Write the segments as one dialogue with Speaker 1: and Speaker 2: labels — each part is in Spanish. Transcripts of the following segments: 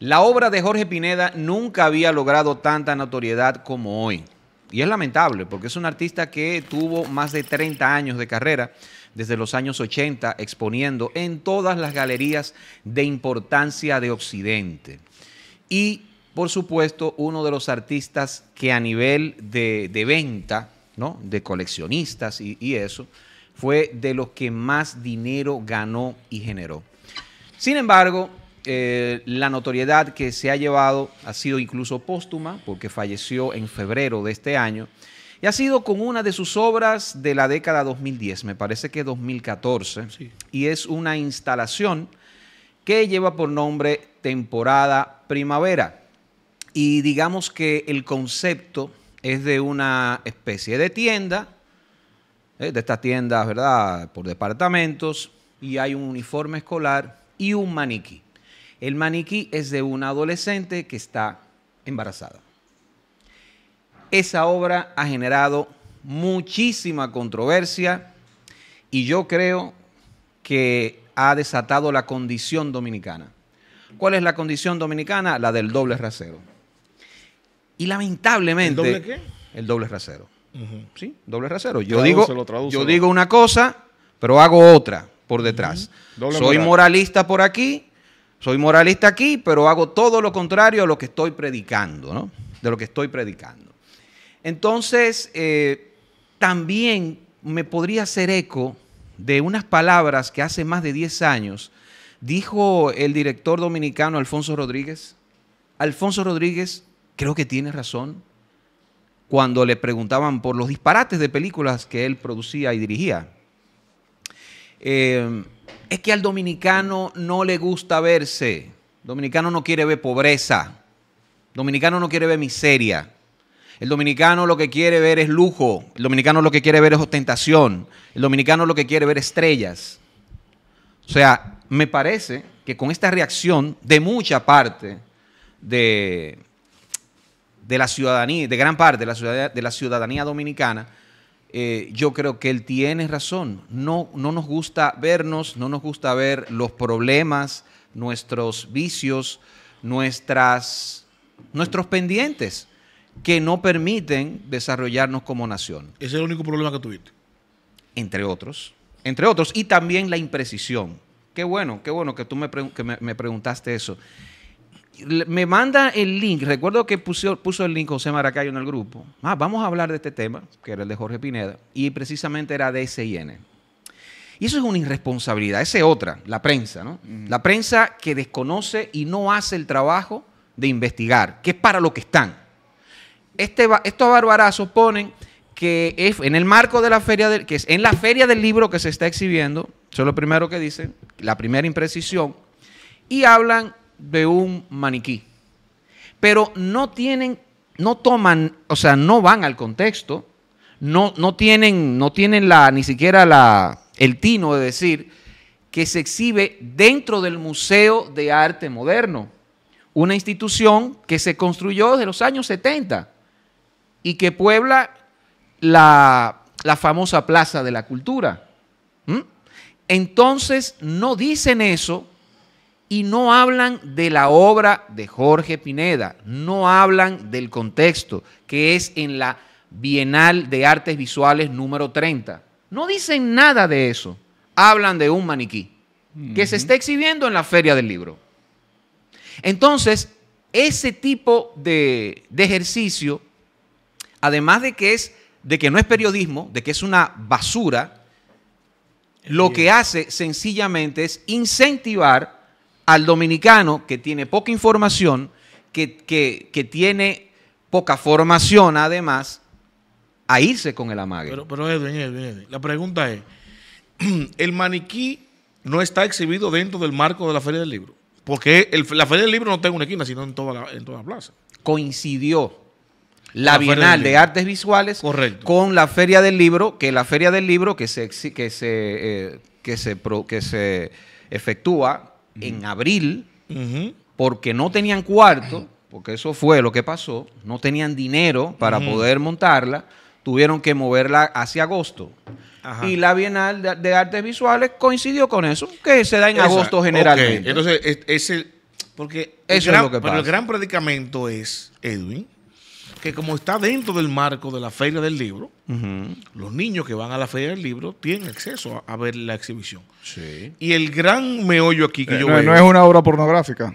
Speaker 1: La obra de Jorge Pineda nunca había logrado tanta notoriedad como hoy. Y es lamentable, porque es un artista que tuvo más de 30 años de carrera, desde los años 80, exponiendo en todas las galerías de importancia de Occidente. Y, por supuesto, uno de los artistas que a nivel de, venta, ¿no? de coleccionistas y, y eso, fue de los que más dinero ganó y generó. Sin embargo, eh, la notoriedad que se ha llevado ha sido incluso póstuma, porque falleció en febrero de este año, y ha sido con una de sus obras de la década 2010, me parece que 2014, y es una instalación que lleva por nombre Temporada Primavera. Y digamos que el concepto es de una especie de tienda, eh, de estas tiendas, ¿verdad?, por departamentos, y hay un uniforme escolar y un maniquí. El maniquí es de una adolescente que está embarazada. Esa obra ha generado muchísima controversia y yo creo que ha desatado la condición dominicana. ¿Cuál es la condición dominicana? La del doble rasero. Y lamentablemente... ¿El doble qué? El doble rasero. ¿Sí? Doble rasero. Yo, digo, yo digo una cosa, pero hago otra por detrás. Soy moralista por aquí soy moralista aquí, pero hago todo lo contrario a lo que estoy predicando, ¿no? De lo que estoy predicando. Entonces, eh, también me podría hacer eco de unas palabras que hace más de 10 años dijo el director dominicano Alfonso Rodríguez. Alfonso Rodríguez creo que tiene razón cuando le preguntaban por los disparates de películas que él producía y dirigía. Eh, es que al dominicano no le gusta verse. Dominicano no quiere ver pobreza. Dominicano no quiere ver miseria. El dominicano lo que quiere ver es lujo. El dominicano lo que quiere ver es ostentación. El dominicano lo que quiere ver estrellas. O sea, me parece que con esta reacción de mucha parte de, la ciudadanía, de gran parte de la ciudadanía dominicana, eh, yo creo que él tiene razón. No, no nos gusta vernos, no nos gusta ver los problemas, nuestros vicios, nuestras, nuestros pendientes que no permiten desarrollarnos como nación. Ese es el único problema que tuviste. Entre otros. Entre otros. Y también la imprecisión. Qué bueno, qué bueno que tú me, me preguntaste eso me manda el link. Recuerdo que puso, el link José Maracayo en el grupo. Ah, vamos a hablar de este tema, que era el de Jorge Pineda, y precisamente era de SIN. Y eso es una irresponsabilidad, esa es otra, la prensa, ¿no? La prensa que desconoce y no hace el trabajo de investigar, que es para lo que están. Este, estos barbarazos ponen que es en el marco de la feria del, que es en la feria del libro que se está exhibiendo, eso es lo primero que dicen, la primera imprecisión, y hablan de un maniquí. Pero no tienen, no toman, o sea, no van al contexto, no, no tienen, no tienen la, ni siquiera la, el tino de decir que se exhibe dentro del Museo de Arte Moderno, una institución que se construyó desde los años 70 y que puebla la, famosa Plaza de la Cultura. Entonces no dicen eso y no hablan de la obra de Jorge Pineda, no hablan del contexto, que es en la Bienal de Artes Visuales número 30. No dicen nada de eso. Hablan de un maniquí que se está exhibiendo en la Feria del Libro. Entonces, ese tipo de, ejercicio, además de que, es, de que no es periodismo, de que es una basura, lo que hace sencillamente es incentivar al dominicano que tiene poca información, que, tiene poca formación además, a irse con el amague.
Speaker 2: Pero, pero Edwin, la pregunta es, ¿el maniquí no está exhibido dentro del marco de la Feria del Libro? Porque la Feria del Libro no está una esquina, sino en toda la, en toda plaza. Coincidió la, Bienal de
Speaker 1: Artes Visuales con la Feria del Libro, que la Feria del Libro que se, que se, eh, que se, que se efectúa en abril porque no tenían cuarto, porque eso fue lo que pasó, no tenían dinero para poder montarla, tuvieron que moverla hacia
Speaker 2: agosto. Y
Speaker 1: la Bienal de, Artes Visuales coincidió con eso, que se da en agosto generalmente.
Speaker 2: Entonces, ese porque es lo que Pero el gran predicamento es, Edwin, que como está dentro del marco de la Feria del Libro, los niños que van a la Feria del Libro tienen acceso a, ver la exhibición. Sí. Y el gran
Speaker 3: meollo aquí que eh, yo veo... No es una obra pornográfica.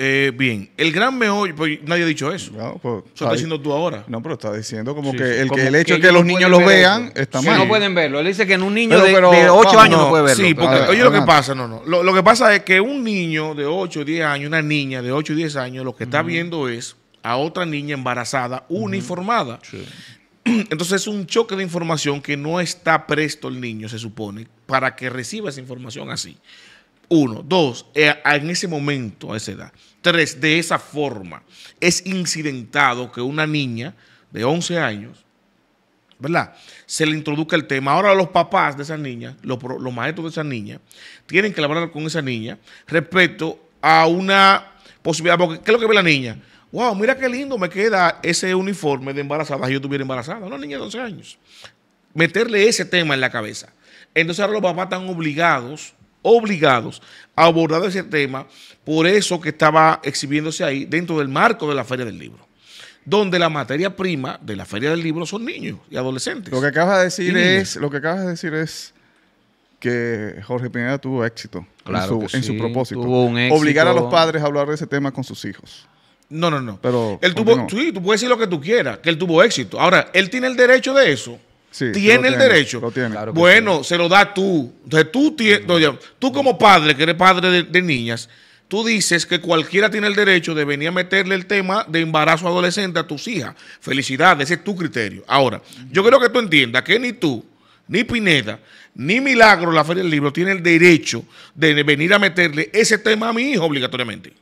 Speaker 2: Eh, bien, el gran meollo, pues,
Speaker 3: nadie ha dicho eso. No, pues, eso está diciendo tú ahora. No, pero está diciendo como, que, El, hecho de que, los niños lo vean está sí, No
Speaker 1: pueden verlo. Él dice que en un niño de, 8 años no, puede verlo. Sí, porque oye lo que pasa, no, no.
Speaker 2: Lo, que pasa es que un niño de 8 o 10 años, una niña de 8 o 10 años, lo que está viendo es a otra niña embarazada uniformada. Entonces es un choque de información que no está presto el niño, se supone, para que reciba esa información así. Uno, dos, eh, en ese momento, a esa edad. Tres, de esa forma, es incidentado que una niña de 11 años, ¿verdad? Se le introduzca el tema. Ahora los papás de esa niña, los, los maestros de esa niña, tienen que hablar con esa niña respecto a una posibilidad, porque ¿qué es lo que ve la niña? wow, mira qué lindo me queda ese uniforme de embarazada, si yo estuviera embarazada, una niña de 12 años. Meterle ese tema en la cabeza. Entonces ahora los papás están obligados, obligados a abordar ese tema, por eso que estaba exhibiéndose ahí dentro del marco de la Feria del Libro donde la materia prima de la feria del libro son niños y adolescentes.
Speaker 3: Lo que acabas de decir es, lo que de decir es que Jorge Pineda tuvo éxito en, su, propósito. Obligar a los padres a hablar de ese tema con sus hijos. No, no, no. Pero él tuvo,
Speaker 2: sí, tú puedes decir lo que tú quieras, que él tuvo éxito. Ahora, él tiene el derecho de eso. Sí,
Speaker 3: tiene el derecho.
Speaker 2: bueno, se lo da tú. Entonces tú, tienes, tú como padre, que eres padre de, niñas, tú dices que cualquiera tiene el derecho de venir a meterle el tema de embarazo adolescente a tus hijas. Felicidades, ese es tu criterio. Ahora, yo creo que tú entiendas que ni tú, ni Pineda, ni Milagro, la Feria del Libro, tiene el derecho de venir a meterle ese tema a mi hijo obligatoriamente.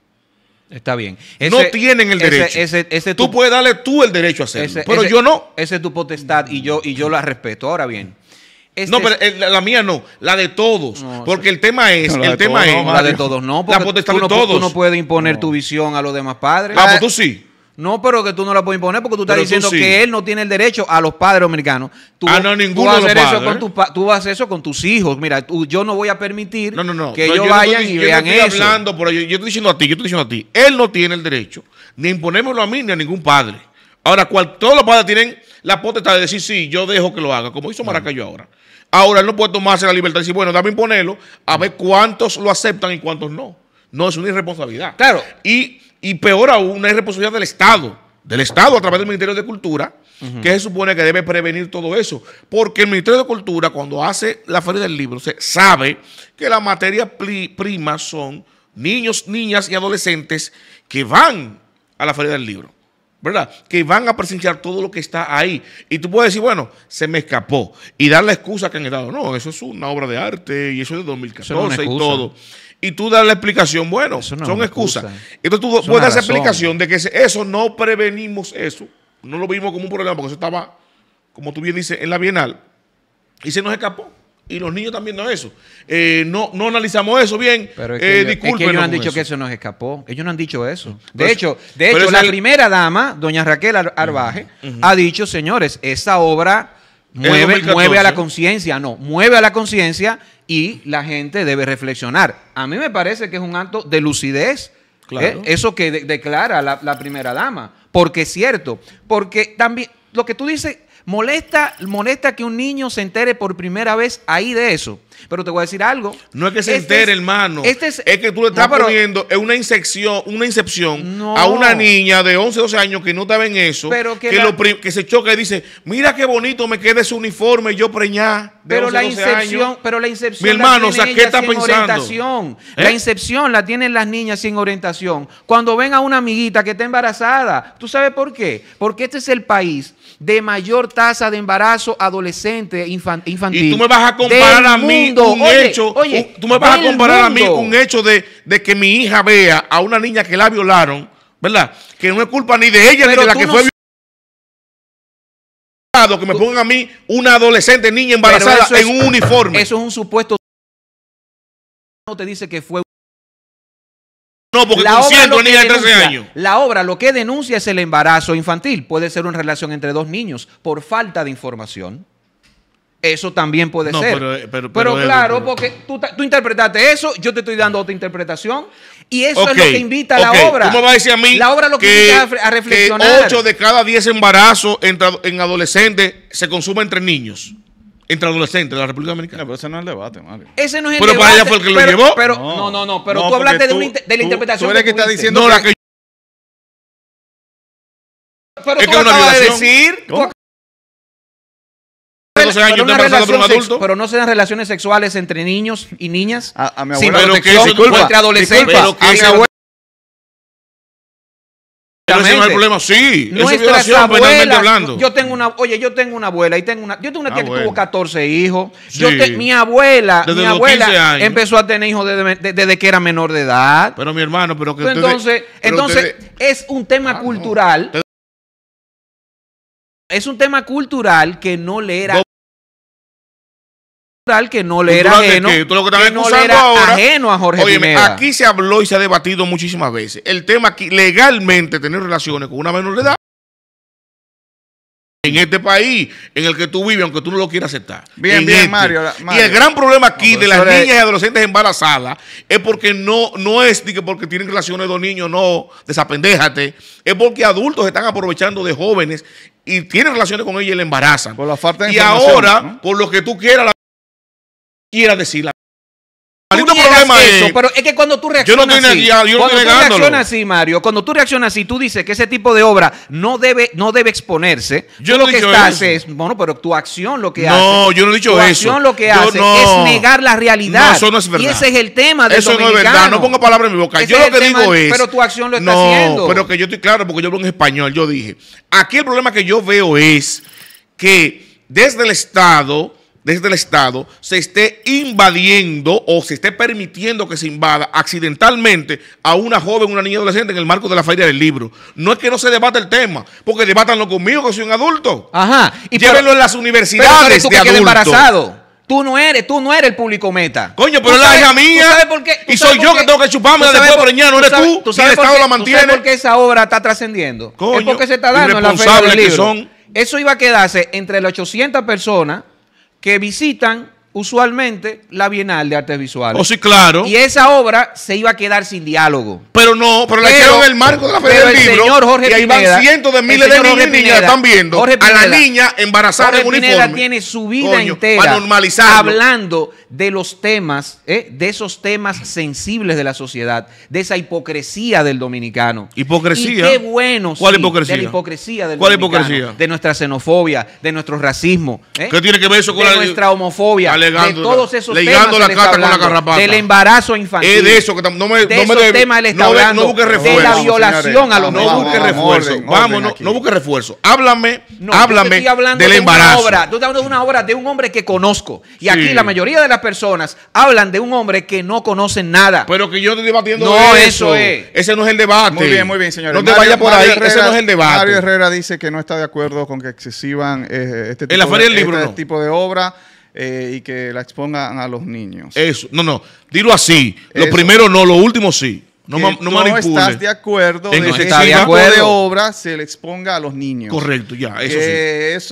Speaker 2: Está bien. no tienen el derecho. Ese, tú puedes darle tú el derecho a hacerlo, pero yo no. Esa es tu potestad y yo, y yo la
Speaker 1: respeto. Ahora bien.
Speaker 2: Este no, pero eh, la mía no, la de todos. porque el tema es, el tema la de todos no, potestad de todos. tú no
Speaker 1: puedes imponer tu visión a los demás padres. Vamos, ah, pues tú sí. No, pero que tú no la puedes imponer porque tú estás diciendo que él no tiene el derecho a los padres dominicanos. Tú, ah, no, ninguno vas, de Eso con tú vas a hacer eso con tus hijos. Mira, yo no voy a permitir que ellos vayan y yo estoy Hablando,
Speaker 2: pero yo, yo, estoy diciendo a ti, yo estoy diciendo a ti, él no tiene el derecho ni imponémoslo a mí ni a ningún padre. Ahora, todos los padres tienen la potestad de decir, sí, yo dejo que lo haga, como hizo mm. Maracayo ahora. Ahora él no puede tomarse la libertad y decir, bueno, dame imponerlo, a mm. ver cuántos lo aceptan y cuántos no. No, es una irresponsabilidad. Claro. Y y peor aún, es responsabilidad del Estado, del Estado a través del Ministerio de Cultura, que se supone que debe prevenir todo eso. Porque el Ministerio de Cultura, cuando hace la feria del libro, se sabe que la materia prima son niños, niñas y adolescentes que van a la feria del libro. ¿verdad? Que van a presenciar todo lo que está ahí. Y tú puedes decir, bueno, se me escapó. Y dar la excusa que han dado. No, eso es una obra de arte y eso es de 2014 y todo. Y tú das la explicación, bueno, son excusas. Entonces tú puedes dar esa explicación de que eso no prevenimos eso. No lo vimos como un problema porque eso estaba, como tú bien dices, en la Bienal. Y se nos escapó y los niños también no eso. Eh, no, no analizamos eso bien. Pero eh, ellos, han dicho
Speaker 1: que eso nos escapó. Ellos no han dicho eso. De hecho, de hecho la primera dama, doña Raquel Arbaje, ha dicho, señores, esa obra mueve, mueve a la conciencia. No, mueve a la conciencia y la gente debe reflexionar. A mí me parece que es un acto de lucidez. ¿eh? Eso que declara la, la primera dama. Porque es cierto. Porque también, lo que tú dices Molesta, molesta que un niño se entere por primera vez ahí de eso. Pero te voy a decir algo. No es que se este entere,
Speaker 2: hermano. Este es, que tú le estás poniendo una incepción, una incepción a una niña de 11, 12 años que no estaba en eso. que, que se choca y dice, mira qué bonito me queda ese uniforme yo preñá. pero, la incepción,
Speaker 1: pero la incepción, mi hermano, la ¿qué está pensando? ¿Eh? La incepción la tienen las niñas sin orientación. Cuando ven a una amiguita que está embarazada, ¿tú sabes por qué? Porque este es el país de mayor tasa de embarazo adolescente e infantil. Y tú me vas a comparar a mí con un hecho, tú me vas a comparar a mí un
Speaker 2: hecho de, que mi hija vea a una niña que la violaron, ¿verdad? Que no es culpa ni de ella ni de la que fue violada que me pongan a mí una adolescente niña embarazada en un uniforme. Eso es un supuesto.
Speaker 1: No te dice que fue no, porque la de 13 años. La obra lo que denuncia es el embarazo infantil. Puede ser una relación entre dos niños por falta de información. Eso también puede ser.
Speaker 2: Pero, eh, claro, porque tú,
Speaker 1: interpretaste eso, yo te estoy dando otra interpretación. Y eso es lo que invita a la obra. ¿Cómo va a decir a mí? La obra lo que, invita a reflexionar. 8
Speaker 2: de cada 10 embarazos en, en adolescentes se consumen entre niños
Speaker 3: entre adolescentes de la República Dominicana. pero ese no es el debate, Mario. Ese no es el pero debate. Pero para ella fue el que lo llevó. no, no, no, pero tú hablaste de, la interpretación. Tú eres que, que está diciendo. la que
Speaker 2: Pero es tú que acabas de decir. años
Speaker 1: Pero, una se pero, no sean relaciones sexuales entre niños y niñas. A, mi abuela. Sin protección, que entre adolescentes. a mi abuela problema, sí. Yo tengo una, oye, yo tengo una abuela y tengo una, yo tengo una tía que tuvo 14 hijos. Yo mi abuela, mi abuela empezó a tener hijos desde, desde, que era menor de edad. Pero mi hermano, pero que entonces, entonces es un tema ah, cultural. Es un tema cultural que no le era
Speaker 2: que no le era ajeno, ajeno a Jorge óyeme, Aquí se habló y se ha debatido muchísimas veces el tema aquí, legalmente tener relaciones con una menor de edad en este país en el que tú vives, aunque tú no lo quieras aceptar. Bien, bien, este. Mario, Y el gran problema aquí de las niñas y adolescentes embarazadas es porque no, no es que porque tienen relaciones dos niños, no, desapendéjate. Es porque adultos están aprovechando de jóvenes y tienen relaciones con ellos y le embarazan. Por la falta de Y ahora, por lo que tú quieras, la quiera decir la problema eso, pero es que cuando
Speaker 1: tú reaccionas yo no así, negando. yo cuando tú reaccionas así, Mario, cuando tú reaccionas así, tú dices que ese tipo de obra no debe, no debe exponerse. Yo lo que estás es, bueno, pero tu acción lo que hace. No, yo no he dicho tu eso. acción lo que hace es negar la realidad. eso no es verdad. Y ese es el tema
Speaker 2: de Eso no es verdad, no ponga palabras en mi boca. yo lo que digo es Pero tu acción lo está no, haciendo. pero que yo estoy claro porque yo hablo en español, yo dije. Aquí el problema que yo veo es que desde el Estado desde el Estado se esté invadiendo o se esté permitiendo que se invada accidentalmente a una joven, una niña adolescente en el marco de la Feria del Libro. No es que no se debata el tema, porque debátanlo conmigo que soy un adulto. Ajá. Y Llévenlo en las universidades tú de embarazado.
Speaker 1: Tú no eres, tú no eres el público meta. Coño, pero es la hija mía. y soy yo que tengo que chuparme después por, preñar, no eres tú. ¿Tú sabes, el Estado la mantiene. por qué esa obra está trascendiendo?
Speaker 2: Coño, es porque se está dando en la feria del libro.
Speaker 1: Eso iba a quedarse entre las 800 personas que visitan usualmente la Bienal de Artes Visuales. Oh, sí, claro. Y esa obra se iba a quedar sin diálogo. Pero no, pero, la hicieron en el marco de la Feria del Libro. Señor Jorge y ahí van cientos de miles de niños y están viendo a la niña embarazada Jorge en uniforme. Pineda tiene su vida entera hablando de los temas, eh, de esos temas sensibles de la sociedad, de esa hipocresía del dominicano. Hipocresía. qué bueno. ¿Cuál hipocresía? De la hipocresía del ¿Cuál hipocresía? De nuestra xenofobia, de nuestro racismo. Eh, ¿Qué tiene que ver eso con nuestra
Speaker 2: homofobia? de todos esos temas. la carta con la carrapata. Del
Speaker 1: embarazo infantil. Es de
Speaker 2: eso que no me, de no esos me no, busque refuerzo. De la violación a No busque refuerzo. Vamos, no, no busque refuerzo. Háblame, háblame del embarazo. tú estás hablando de una
Speaker 1: obra de un hombre que conozco. Y aquí la mayoría de las personas hablan de un hombre que no conocen
Speaker 2: nada. Pero que yo estoy debatiendo no, eso. es.
Speaker 3: Ese no es el debate. Muy bien, muy bien, señores. No te vayas por ahí. Ese no es el debate. Mario Herrera dice que no está de acuerdo con que excesivan eh, este, este tipo de obra. Eh, y que la expongan a los niños.
Speaker 2: Eso, no, no, dilo así. Lo primero no, lo último sí. No, ma, no, no estás de acuerdo en de que ese de
Speaker 3: obra se le exponga a los niños. Correcto, ya, eso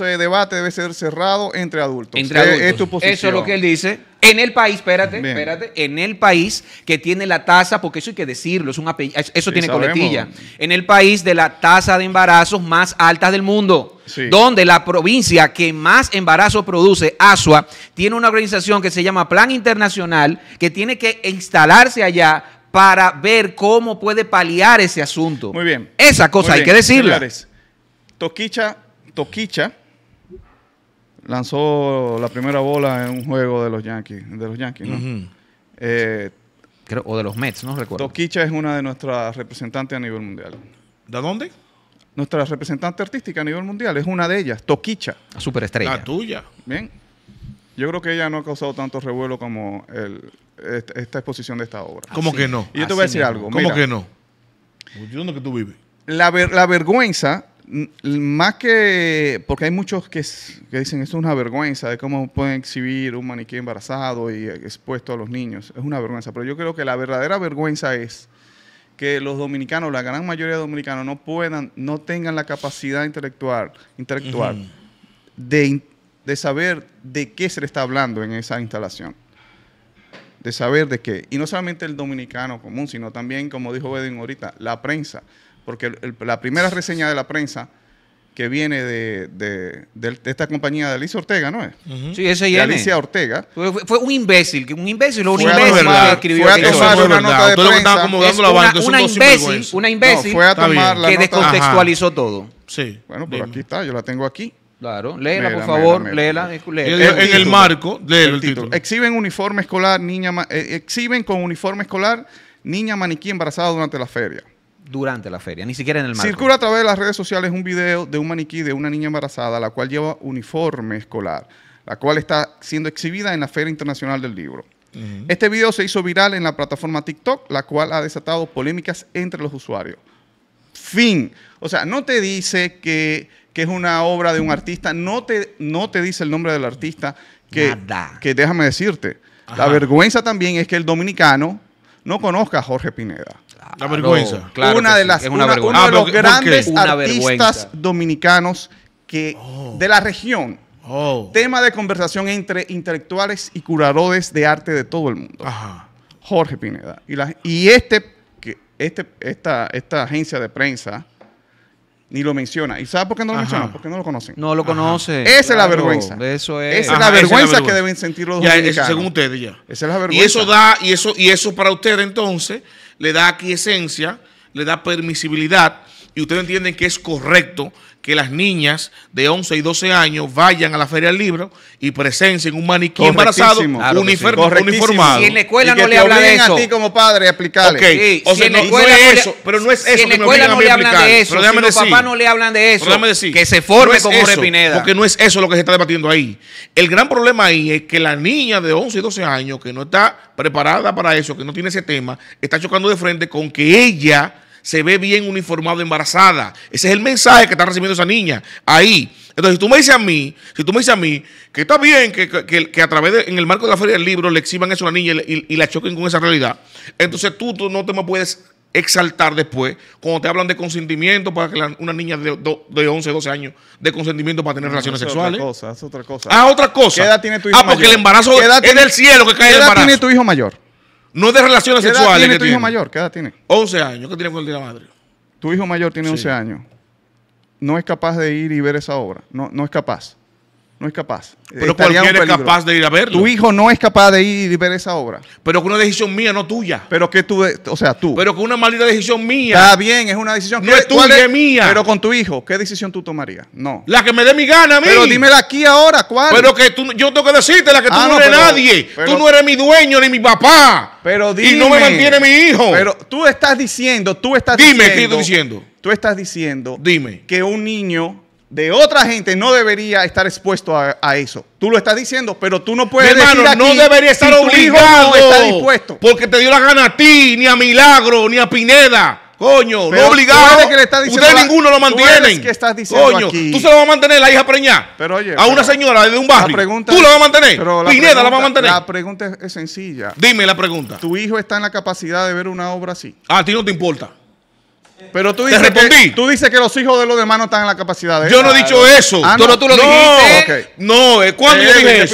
Speaker 3: Ese debate debe ser cerrado entre adultos. Entre eh, adultos. Eso es lo que él dice. En el país, espérate, espérate, en el país
Speaker 1: que tiene la tasa, porque eso hay que decirlo, es un eso tiene coletilla. En el país de la tasa de embarazos más alta del mundo, donde la provincia que más embarazos produce, Asua, tiene una organización que se llama Plan Internacional, que tiene que instalarse allá para ver cómo puede paliar ese asunto. Muy bien. Esa cosa hay que decirla.
Speaker 3: Toquicha, Toquicha lanzó la primera bola en un juego de los Yankees, de los Yankees, eh, o de los Mets, no recuerdo. Toquicha es una de nuestras representantes a nivel mundial. ¿De dónde? Nuestra representante artística a nivel mundial es una de ellas, Toquicha. La superestrella. La tuya. Bien. Yo creo que ella no ha causado tanto revuelo como esta, exposición de esta obra. ¿Cómo que no? Y yo te voy a decir algo. ¿Cómo que no? ¿Dónde que tú vives? La, la vergüenza más que, porque hay muchos que, dicen esto es una vergüenza de cómo pueden exhibir un maniquí embarazado y expuesto a los niños. Es una vergüenza, pero yo creo que la verdadera vergüenza es que los dominicanos, la gran mayoría de dominicanos, no puedan, no tengan la capacidad intelectual, intelectual de, de saber de qué se le está hablando en esa instalación de saber de qué. Y no solamente el dominicano común, sino también, como dijo Beden ahorita, la prensa. Porque la primera reseña de la prensa que viene de, esta compañía de Alicia Ortega, ¿no es? Sí, -huh. Sí, Alicia Ortega. Fue, un imbécil, un imbécil, un imbécil que escribió. Fue a tomar una nota de prensa. Como la una, imbécil, una imbécil que descontextualizó todo. Sí. Bueno, pero aquí está, yo la tengo aquí. Claro, léela, por favor, léela. En, el, marco, léela el, título. Exhiben uniforme escolar, niña, eh, exhiben con uniforme escolar niña maniquí embarazada durante la feria durante la feria, ni siquiera en el marco. Circula a través de las redes sociales un video de un maniquí de una niña embarazada, la cual lleva uniforme escolar, la cual está siendo exhibida en la Feria Internacional del Libro. Este video se hizo viral en la plataforma TikTok, la cual ha desatado polémicas entre los usuarios. Fin. O sea, no te dice que, que es una obra de un artista, no te, no te dice el nombre del artista, que, que déjame decirte. La vergüenza también es que el dominicano no conozca a Jorge Pineda la vergüenza. Claro una de las, Uno de ah, los grandes artistas dominicanos que, oh. de la región. Oh. Tema de conversación entre intelectuales y curadores de arte de todo el mundo. Jorge Pineda. Y, la, y este, que, este, esta, esta agencia de prensa ni lo menciona. ¿Y sabe por qué no lo menciona? Porque no lo conocen. No lo conoce. Esa es la vergüenza. eso es. Esa, es la vergüenza, que deben sentir los dominicanos. Según ustedes, ya. Esa es la vergüenza. Y eso
Speaker 2: da, y eso, y eso para ustedes entonces le da aquiescencia, le da permisibilidad y ustedes entienden que es correcto que las niñas de 11 y 12 años vayan a la Feria del Libro y presencien un maniquí embarazado uniformado. Si en la escuela no le hablan de eso. a ti como
Speaker 3: padre a explicarle. Okay. o no, es eso, pero no es en la escuela no le hablan de eso, si los
Speaker 2: papás no le
Speaker 1: hablan de eso, que se forme como eso, Repineda. Porque
Speaker 2: no es eso lo que se está debatiendo ahí. El gran problema ahí es que la niña de 11 y 12 años que no está preparada para eso, que no tiene ese tema, está chocando de frente con que ella se ve bien uniformado embarazada. Ese es el mensaje que está recibiendo esa niña ahí. Entonces, si tú me dices a mí, si tú me dices a mí que está bien que, a través de, en el marco de la feria del libro le exhiban eso a la niña y, la choquen con esa realidad, entonces tú, no te me puedes exaltar después cuando te hablan de consentimiento para que una niña de, de, 11, 12 años de consentimiento para tener relaciones relaciones es sexuales. Otra
Speaker 3: cosa, es otra cosa. Ah, otra cosa. ¿Qué edad tiene tu hijo Ah, porque el embarazo es del cielo que cae ¿qué edad tiene tu hijo mayor? No de relaciones sexuales. Tiene tu hijo mayor? ¿Qué edad tiene? 11 años. ¿Qué tiene con el Día Madre? Tu hijo mayor tiene 11 años. No es capaz de ir y ver esa obra. No, no es capaz. No es capaz. Pero cualquiera es capaz de ir a verlo. Tu hijo no es capaz de ir y ver esa obra. Pero que una decisión mía, no tuya. Pero que tú, o sea, tú. Pero que una maldita decisión mía. Está bien, es una decisión. No es tuya, es mía. Pero con tu hijo, ¿qué decisión tú tomarías? No. La que me dé mi gana a mí. Pero dímela aquí ahora, ¿cuál? Pero que tú, yo tengo que decirte la que tú ah, no, eres nadie. tú no eres mi dueño ni mi papá. Pero dime. Y no me mantiene mi hijo. Pero tú estás diciendo, tú estás diciendo. Dime, ¿qué estoy diciendo? Tú estás diciendo. Dime. Que un niño de otra gente no debería estar expuesto a, eso. Tú lo estás diciendo, pero tú no puedes hermano, no debería estar obligado.
Speaker 2: Porque te dio la gana a ti, ni a Milagro, ni a Pineda. Coño, no obligado. Que le Ustedes ninguno lo mantienen. estás Coño, tú se lo vas a mantener la hija preñada. Pero oye, a una señora de un barrio. tú la vas a mantener. Pineda la va a mantener. La
Speaker 3: pregunta es sencilla. Dime la pregunta. ¿Tu hijo está en la capacidad de ver una obra así? A ti no te importa. Pero tú dices, respondí? Que, tú dices que los hijos de los demás no están en la capacidad de Yo no he dicho eso. Ah, no. tú lo no, dijiste. No, eh, cuando eh, yo dije eso?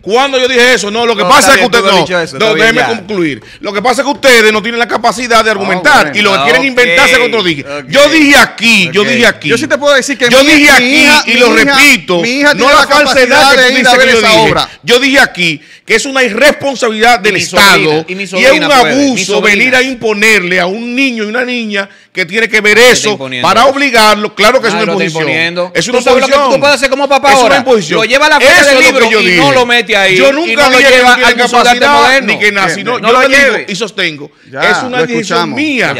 Speaker 2: Cuando esto ya. yo dije eso? No, lo que pasa es que ustedes no. no déjeme concluir. Lo que pasa es que ustedes no tienen la capacidad de ah, argumentar y lo que quieren ah, okay, inventarse que otro dije. yo dije aquí, yo dije aquí. Yo sí te puedo decir que Yo dije aquí y lo repito, no la, falsedad que obra. Yo dije aquí que es una irresponsabilidad del Estado y es un abuso venir a imponerle a un niño y una niña que tiene que ver eso para obligarlo. Claro que es ah, una imposición. Es una imposición. tú puedes hacer como papá ahora. Lo lleva a la del libro y no lo mete ahí. Yo nunca lo lleva a capacidad ni que nace yo lo digo y sostengo. Es una decisión mía.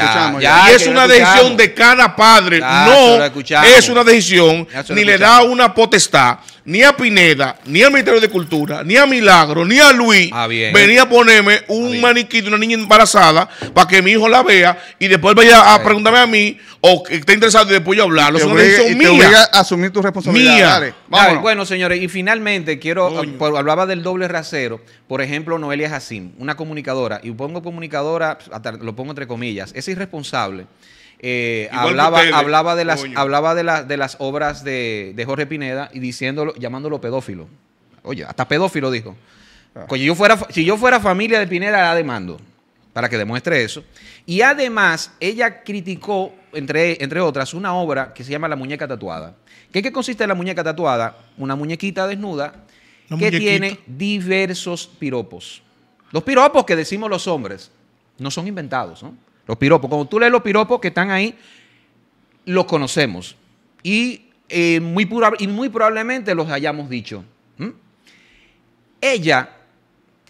Speaker 2: Y es una decisión de cada padre. No es una decisión ni le da una potestad ni a Pineda, ni al Ministerio de Cultura, ni a Milagro, ni a Luis ah, venía a ponerme ah, un maniquito, una niña embarazada para que mi hijo la vea y después vaya a preguntarme a mí o que esté interesado y después yo hablarlo. y te a
Speaker 3: asumir tu responsabilidad.
Speaker 2: bueno,
Speaker 1: señores, y finalmente quiero, eh, hablaba del doble rasero, por ejemplo, Noelia Jacín, una comunicadora, y pongo comunicadora, lo pongo entre comillas, es irresponsable eh, hablaba, hablaba, de las, hablaba de, las obras de, Jorge Pineda y diciéndolo, llamándolo pedófilo. Oye, hasta pedófilo dijo. Ah. yo fuera, si yo fuera familia de Pineda, la demando para que demuestre eso. Y además, ella criticó, entre, entre otras, una obra que se llama La Muñeca Tatuada. ¿Qué, que consiste en la muñeca tatuada? Una muñequita desnuda que tiene diversos piropos. Los piropos que decimos los hombres no son inventados, ¿no? Los piropos. como tú lees los piropos que están ahí, los conocemos. Y, eh, muy, y muy probablemente los hayamos dicho. Ella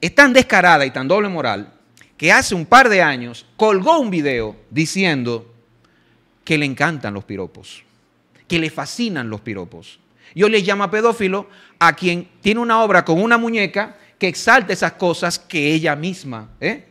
Speaker 1: es tan descarada y tan doble moral que hace un par de años colgó un video diciendo que le encantan los piropos, que le fascinan los piropos. Yo les le llama pedófilo a quien tiene una obra con una muñeca que exalta esas cosas que ella misma ¿eh?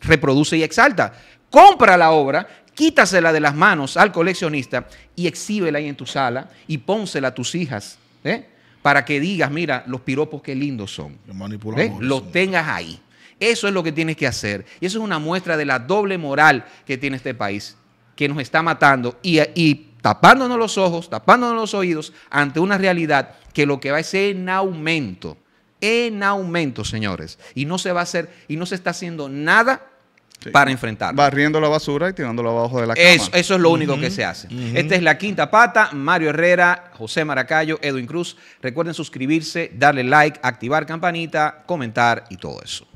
Speaker 1: reproduce y exalta compra la obra, quítasela de las manos al coleccionista y exhíbela ahí en tu sala y pónsela a tus hijas, ¿eh? para que digas, mira, los piropos qué lindos son.
Speaker 2: Lo ¿eh?
Speaker 1: Los tengas ahí. Eso es lo que tienes que hacer. Y eso es una muestra de la doble moral que tiene este país, que nos está matando y, tapándonos los ojos, tapándonos los oídos ante una realidad que lo que va a ser en aumento, en aumento, señores. Y no se va a hacer, y no se está haciendo nada para
Speaker 3: enfrentar. Barriendo la basura y tirándolo abajo de la cama. Eso, es lo único que se hace. Esta
Speaker 1: es la quinta pata. Mario Herrera, José Maracayo, Edwin Cruz. Recuerden suscribirse, darle like, activar campanita, comentar y todo eso.